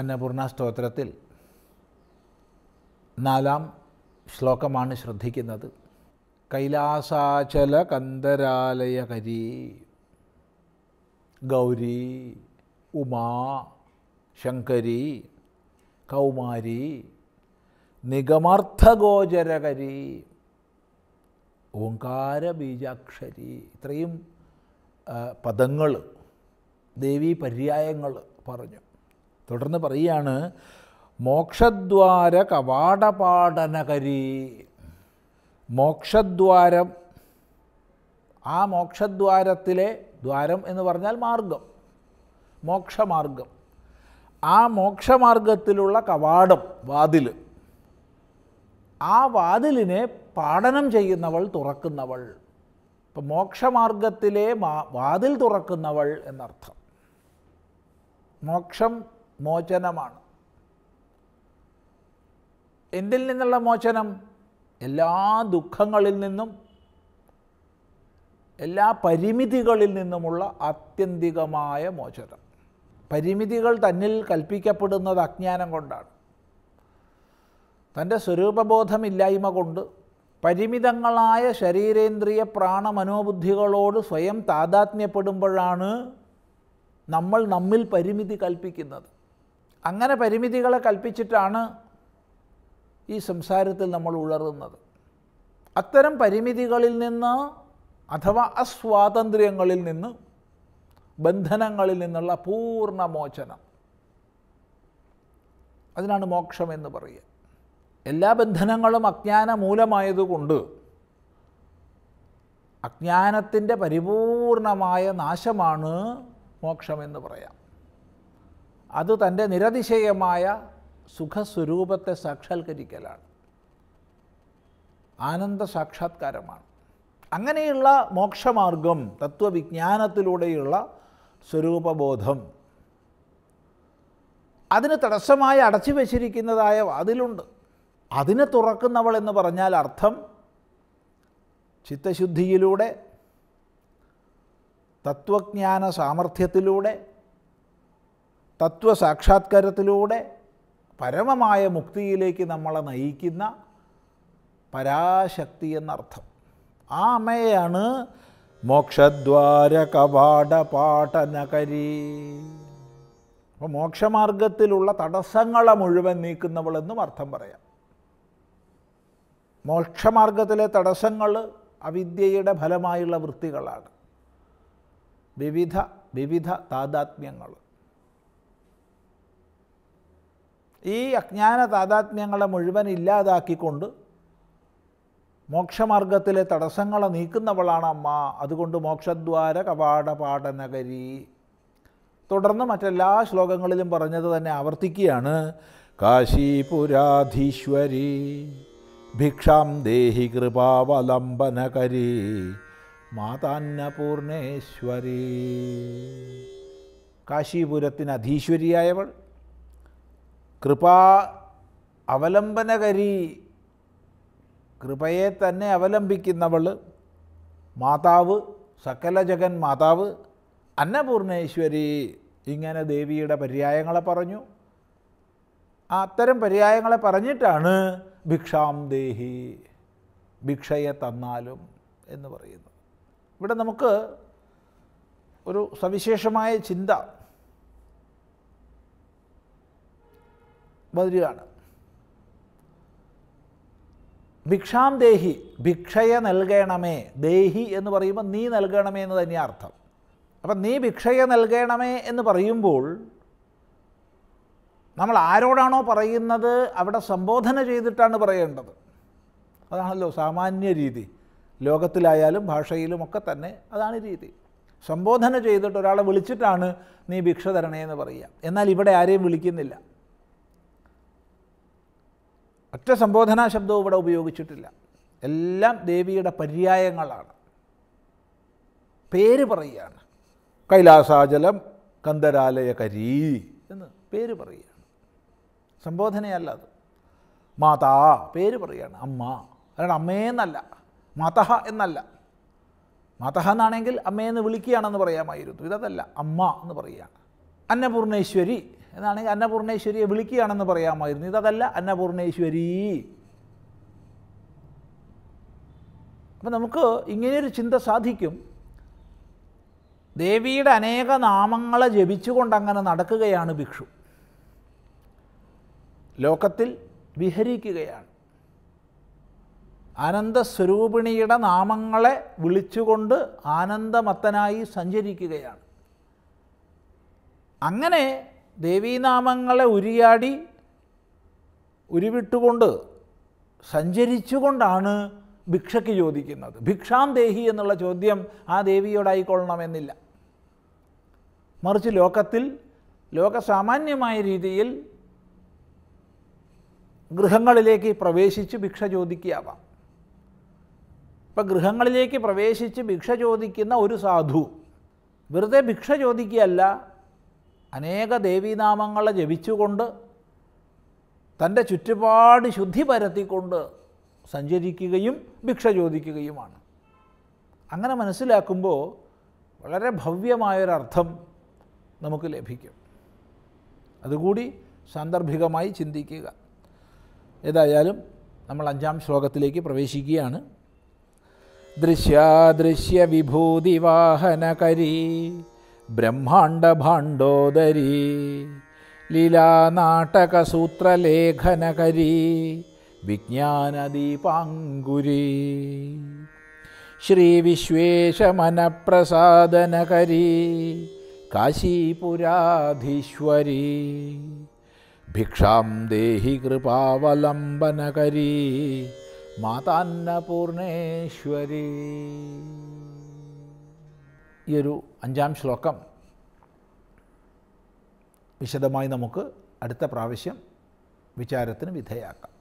അന്നപൂർണ സ്തോത്രത്തിൽ നാലാം ശ്ലോകമാണ് ശ്രദ്ധിക്കുന്നത് കൈലാസാചല കരി ഗൗരി ഉമാ ശങ്കരി കൗമാരി നിഗമർത്ഥഗോചരകരി ഓങ്കാര ബീജാക്ഷരി ഇത്രയും പദങ്ങൾ ദേവീ പര്യായങ്ങൾ പറഞ്ഞു തുടർന്ന് പറയുകയാണ് മോക്ഷദ്വാര കവാടപാടനകരി മോക്ഷദ്വാരം ആ മോക്ഷദ്വാരത്തിലെ ദ്വാരം എന്ന് പറഞ്ഞാൽ മാർഗം മോക്ഷമാർഗം ആ മോക്ഷമാർഗത്തിലുള്ള കവാടം വാതിൽ ആ വാതിലിനെ പാടനം ചെയ്യുന്നവൾ തുറക്കുന്നവൾ ഇപ്പം മോക്ഷമാർഗത്തിലെ വാതിൽ തുറക്കുന്നവൾ എന്നർത്ഥം മോക്ഷം മോചനമാണ് എന്തിൽ നിന്നുള്ള മോചനം എല്ലാ ദുഃഖങ്ങളിൽ നിന്നും എല്ലാ പരിമിതികളിൽ നിന്നുമുള്ള ആത്യന്തികമായ മോചനം പരിമിതികൾ തന്നിൽ കൽപ്പിക്കപ്പെടുന്നത് അജ്ഞാനം കൊണ്ടാണ് തൻ്റെ സ്വരൂപബോധമില്ലായ്മ കൊണ്ട് പരിമിതങ്ങളായ ശരീരേന്ദ്രിയ പ്രാണമനോബുദ്ധികളോട് സ്വയം താതാത്മ്യപ്പെടുമ്പോഴാണ് നമ്മൾ നമ്മിൽ പരിമിതി കൽപ്പിക്കുന്നത് അങ്ങനെ പരിമിതികളെ കൽപ്പിച്ചിട്ടാണ് ഈ സംസാരത്തിൽ നമ്മൾ ഉണരുന്നത് അത്തരം പരിമിതികളിൽ നിന്ന് അഥവാ അസ്വാതന്ത്ര്യങ്ങളിൽ നിന്ന് ബന്ധനങ്ങളിൽ നിന്നുള്ള പൂർണ്ണ മോചനം അതിനാണ് മോക്ഷം എന്ന് പറയുക എല്ലാ ബന്ധനങ്ങളും അജ്ഞാന മൂലമായതുകൊണ്ട് അജ്ഞാനത്തിൻ്റെ പരിപൂർണമായ നാശമാണ് മോക്ഷമെന്ന് പറയാം അത് തൻ്റെ നിരതിശയമായ സുഖസ്വരൂപത്തെ സാക്ഷാത്കരിക്കലാണ് ആനന്ദ സാക്ഷാത്കാരമാണ് അങ്ങനെയുള്ള മോക്ഷമാർഗം തത്വവിജ്ഞാനത്തിലൂടെയുള്ള സ്വരൂപബോധം അതിന് തടസ്സമായി അടച്ചു വച്ചിരിക്കുന്നതായ അതിലുണ്ട് അതിന് തുറക്കുന്നവൾ എന്ന് പറഞ്ഞാൽ അർത്ഥം ചിത്തശുദ്ധിയിലൂടെ തത്വജ്ഞാന സാമർഥ്യത്തിലൂടെ തത്വസാക്ഷാത്കാരത്തിലൂടെ പരമമായ മുക്തിയിലേക്ക് നമ്മളെ നയിക്കുന്ന പരാശക്തി എന്നർത്ഥം ആ അമ്മയാണ് മോക്ഷദ്വാര കവാട പാഠനകരി അപ്പോൾ മോക്ഷമാർഗത്തിലുള്ള തടസ്സങ്ങളെ മുഴുവൻ നീക്കുന്നവളെന്നും അർത്ഥം പറയാം മോക്ഷമാർഗത്തിലെ തടസ്സങ്ങൾ അവിദ്യയുടെ ഫലമായുള്ള വൃത്തികളാണ് വിവിധ വിവിധ താതാത്മ്യങ്ങൾ ഈ അജ്ഞാന താതാത്മ്യങ്ങളെ മുഴുവൻ ഇല്ലാതാക്കിക്കൊണ്ട് മോക്ഷമാർഗത്തിലെ തടസ്സങ്ങളെ നീക്കുന്നവളാണ് അമ്മ അതുകൊണ്ട് മോക്ഷദ്വാര കവാടപാഠനഗരി തുടർന്ന് മറ്റെല്ലാ ശ്ലോകങ്ങളിലും പറഞ്ഞത് തന്നെ ആവർത്തിക്കുകയാണ് കാശീപുരാധീശ്വരി ഭിക്ഷാം ദേഹി കൃപാവലംബനകരി മാതാന്നപൂർണേശ്വരി കാശീപുരത്തിന് അധീശ്വരിയായവൾ കൃപാ അവലംബനകരി കൃപയെ തന്നെ അവലംബിക്കുന്നവൾ മാതാവ് സകല ജഗൻ മാതാവ് അന്നപൂർണേശ്വരി ഇങ്ങനെ ദേവിയുടെ പര്യായങ്ങളെ പറഞ്ഞു അത്തരം പര്യായങ്ങളെ പറഞ്ഞിട്ടാണ് ഭിക്ഷാം ദേഹി ഭിക്ഷയെ തന്നാലും എന്ന് പറയുന്നത് ഇവിടെ നമുക്ക് ഒരു സവിശേഷമായ ചിന്ത വരികയാണ് ഭിക്ഷാം ദേഹി ഭിക്ഷയെ നൽകണമേ ദേഹി എന്ന് പറയുമ്പോൾ നീ നൽകണമേ എന്ന് തന്നെയാണ് അർത്ഥം അപ്പം നീ ഭിക്ഷയെ നൽകണമേ എന്ന് പറയുമ്പോൾ നമ്മൾ ആരോടാണോ പറയുന്നത് അവിടെ സംബോധന ചെയ്തിട്ടാണ് പറയേണ്ടത് അതാണല്ലോ സാമാന്യ രീതി ലോകത്തിലായാലും ഭാഷയിലുമൊക്കെ തന്നെ അതാണ് രീതി സംബോധന ചെയ്തിട്ട് ഒരാളെ വിളിച്ചിട്ടാണ് നീ ഭിക്ഷ തരണേ എന്ന് പറയുക എന്നാൽ ഇവിടെ ആരെയും വിളിക്കുന്നില്ല ഒറ്റ സംബോധനാ ശബ്ദവും ഇവിടെ ഉപയോഗിച്ചിട്ടില്ല എല്ലാം ദേവിയുടെ പര്യായങ്ങളാണ് പേര് പറയുകയാണ് കൈലാസാചലം കന്ദരാലയ കരീ എന്ന് പേര് പറയുകയാണ് സംബോധനയല്ല അത് മാതാ പേര് പറയുകയാണ് അമ്മ അല്ലാണ്ട് അമ്മയെന്നല്ല എന്നല്ല മാതഹ എന്നല്ല മാതഹ എന്നാണെങ്കിൽ അമ്മയെന്ന് വിളിക്കുകയാണെന്ന് പറയാമായിരുന്നു ഇതല്ല അമ്മ എന്ന് പറയുകയാണ് അന്നപൂർണേശ്വരി എന്നാണെങ്കിൽ അന്നപൂർണേശ്വരിയെ വിളിക്കുകയാണെന്ന് പറയാമായിരുന്നു ഇതല്ല അന്നപൂർണേശ്വരി അപ്പം നമുക്ക് ഇങ്ങനെയൊരു ചിന്ത സാധിക്കും ദേവിയുടെ അനേക നാമങ്ങളെ ജപിച്ചുകൊണ്ട് അങ്ങനെ നടക്കുകയാണ് ഭിക്ഷു ലോകത്തിൽ വിഹരിക്കുകയാണ് ആനന്ദസ്വരൂപിണിയുടെ നാമങ്ങളെ വിളിച്ചുകൊണ്ട് ആനന്ദമത്തനായി സഞ്ചരിക്കുകയാണ് അങ്ങനെ ദേവീനാമങ്ങളെ ഉരിയാടി ഉരുവിട്ടുകൊണ്ട് സഞ്ചരിച്ചുകൊണ്ടാണ് ഭിക്ഷയ്ക്ക് ചോദിക്കുന്നത് ഭിക്ഷാം ദേഹി എന്നുള്ള ചോദ്യം ആ ദേവിയോടായിക്കൊള്ളണമെന്നില്ല മറിച്ച് ലോകത്തിൽ ലോകസാമാന്യമായ രീതിയിൽ ഗൃഹങ്ങളിലേക്ക് പ്രവേശിച്ച് ഭിക്ഷ ചോദിക്കുകയാവാം ഇപ്പം ഗൃഹങ്ങളിലേക്ക് പ്രവേശിച്ച് ഭിക്ഷ ചോദിക്കുന്ന ഒരു സാധു വെറുതെ ഭിക്ഷ ചോദിക്കുകയല്ല അനേക ദേവീനാമങ്ങളെ ജപിച്ചുകൊണ്ട് തൻ്റെ ചുറ്റുപാട് ശുദ്ധി പരത്തിക്കൊണ്ട് സഞ്ചരിക്കുകയും ഭിക്ഷ ചോദിക്കുകയുമാണ് അങ്ങനെ മനസ്സിലാക്കുമ്പോൾ വളരെ ഭവ്യമായൊരർത്ഥം നമുക്ക് ലഭിക്കും അതുകൂടി സാന്ദർഭികമായി ചിന്തിക്കുക ഏതായാലും നമ്മൾ അഞ്ചാം ശ്ലോകത്തിലേക്ക് പ്രവേശിക്കുകയാണ് ദൃശ്യാദൃശ്യ വാഹനകരീ करी श्री ब्रह्माण्डभाण्डोदरी मन विज्ञानदीपाङ्गुरी श्रीविश्वेशमनप्रसादनकरी काशीपुराधीश्वरी भिक्षां देहि कृपावलम्बनकरी मातान्नपूर्णेश्वरी ഈ ഒരു അഞ്ചാം ശ്ലോകം വിശദമായി നമുക്ക് അടുത്ത പ്രാവശ്യം വിചാരത്തിന് വിധേയാക്കാം